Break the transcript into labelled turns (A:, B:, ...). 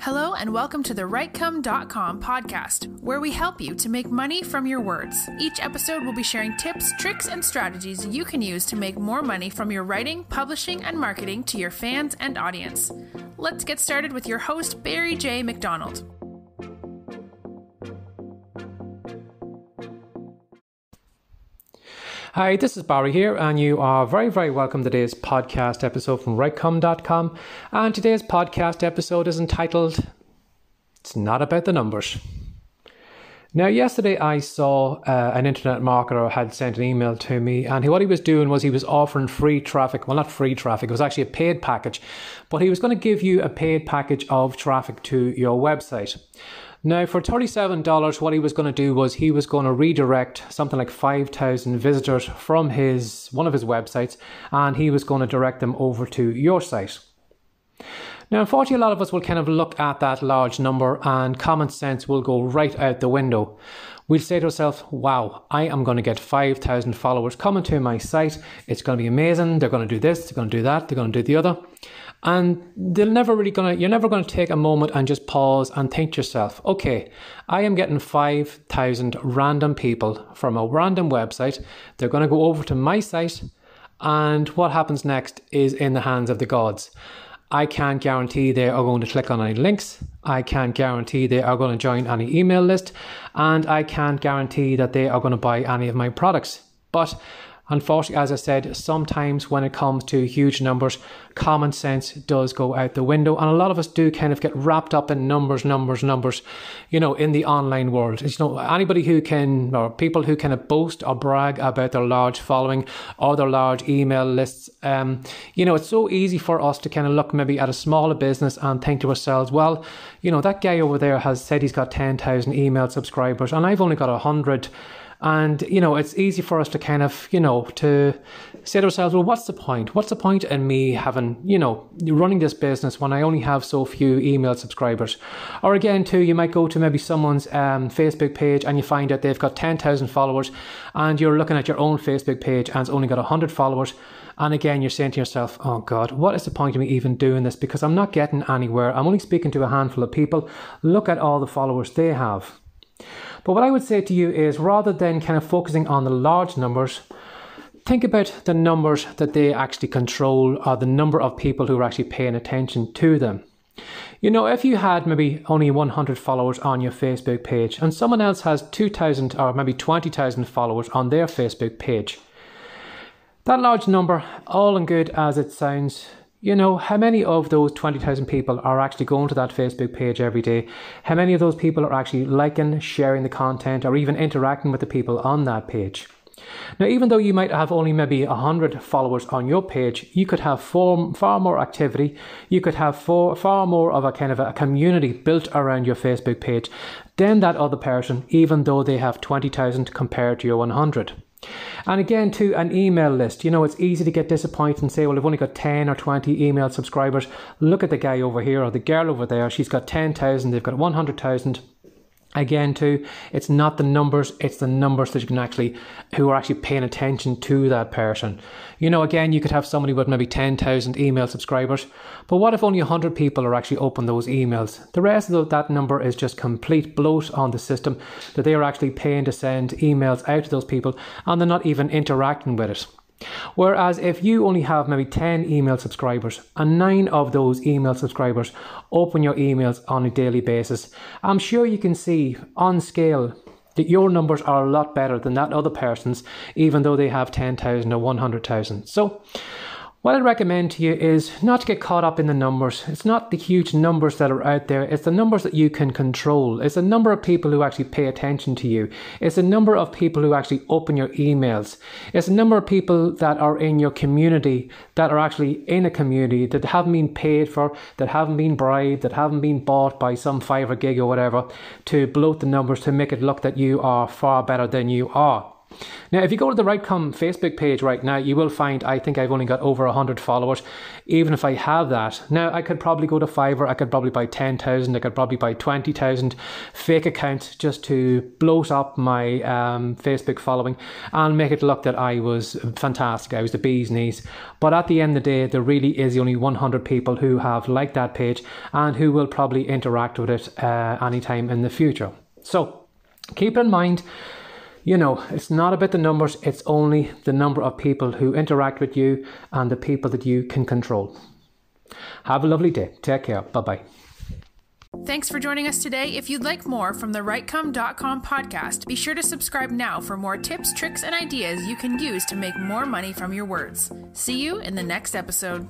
A: Hello, and welcome to the WriteCome.com podcast, where we help you to make money from your words. Each episode will be sharing tips, tricks, and strategies you can use to make more money from your writing, publishing, and marketing to your fans and audience. Let's get started with your host, Barry J. McDonald.
B: Hi, this is Barry here, and you are very, very welcome to today's podcast episode from Redcom.com. And today's podcast episode is entitled It's Not About the Numbers. Now, yesterday I saw uh, an internet marketer had sent an email to me, and what he was doing was he was offering free traffic. Well, not free traffic, it was actually a paid package, but he was going to give you a paid package of traffic to your website. Now, for $37, what he was going to do was he was going to redirect something like 5,000 visitors from his one of his websites and he was going to direct them over to your site. Now, unfortunately, a lot of us will kind of look at that large number and common sense will go right out the window. We'll say to ourselves, wow, I am going to get 5,000 followers coming to my site. It's going to be amazing. They're going to do this, they're going to do that, they're going to do the other and they're never really gonna you're never gonna take a moment and just pause and think to yourself okay i am getting 5000 random people from a random website they're gonna go over to my site and what happens next is in the hands of the gods i can't guarantee they are going to click on any links i can't guarantee they are going to join any email list and i can't guarantee that they are going to buy any of my products but Unfortunately, as I said, sometimes when it comes to huge numbers, common sense does go out the window. And a lot of us do kind of get wrapped up in numbers, numbers, numbers, you know, in the online world. It's, you know, anybody who can, or people who can boast or brag about their large following or their large email lists, um, you know, it's so easy for us to kind of look maybe at a smaller business and think to ourselves, well, you know, that guy over there has said he's got 10,000 email subscribers and I've only got 100. And, you know, it's easy for us to kind of, you know, to say to ourselves, well, what's the point? What's the point in me having, you know, running this business when I only have so few email subscribers? Or again, too, you might go to maybe someone's um, Facebook page and you find out they've got 10,000 followers and you're looking at your own Facebook page and it's only got 100 followers. And again, you're saying to yourself, oh God, what is the point of me even doing this? Because I'm not getting anywhere. I'm only speaking to a handful of people. Look at all the followers they have. But what I would say to you is rather than kind of focusing on the large numbers, think about the numbers that they actually control or uh, the number of people who are actually paying attention to them. You know, if you had maybe only 100 followers on your Facebook page and someone else has 2,000 or maybe 20,000 followers on their Facebook page, that large number, all and good as it sounds, you know, how many of those 20,000 people are actually going to that Facebook page every day? How many of those people are actually liking, sharing the content, or even interacting with the people on that page? Now, even though you might have only maybe 100 followers on your page, you could have far, far more activity. You could have far, far more of a kind of a community built around your Facebook page than that other person, even though they have 20,000 compared to your 100. And again, to an email list. You know, it's easy to get disappointed and say, well, I've only got 10 or 20 email subscribers. Look at the guy over here or the girl over there. She's got 10,000, they've got 100,000 again too it's not the numbers it's the numbers that you can actually who are actually paying attention to that person you know again you could have somebody with maybe 10,000 email subscribers but what if only 100 people are actually open those emails the rest of that number is just complete bloat on the system that they are actually paying to send emails out to those people and they're not even interacting with it Whereas if you only have maybe 10 email subscribers and nine of those email subscribers open your emails on a daily basis, I'm sure you can see on scale that your numbers are a lot better than that other person's, even though they have 10,000 or 100,000. So what I'd recommend to you is not to get caught up in the numbers. It's not the huge numbers that are out there, it's the numbers that you can control. It's the number of people who actually pay attention to you. It's the number of people who actually open your emails. It's the number of people that are in your community that are actually in a community that haven't been paid for, that haven't been bribed, that haven't been bought by some five or gig or whatever to bloat the numbers to make it look that you are far better than you are. Now, if you go to the Rightcom Facebook page right now, you will find I think I've only got over 100 followers, even if I have that. Now, I could probably go to Fiverr, I could probably buy 10,000, I could probably buy 20,000 fake accounts just to bloat up my um, Facebook following and make it look that I was fantastic, I was the bee's knees. But at the end of the day, there really is only 100 people who have liked that page and who will probably interact with it uh, anytime in the future. So, keep in mind you know, it's not about the numbers, it's only the number of people who interact with you and the people that you can control. Have a lovely day. Take care. Bye bye.
A: Thanks for joining us today. If you'd like more from the rightcome.com podcast, be sure to subscribe now for more tips, tricks, and ideas you can use to make more money from your words. See you in the next episode.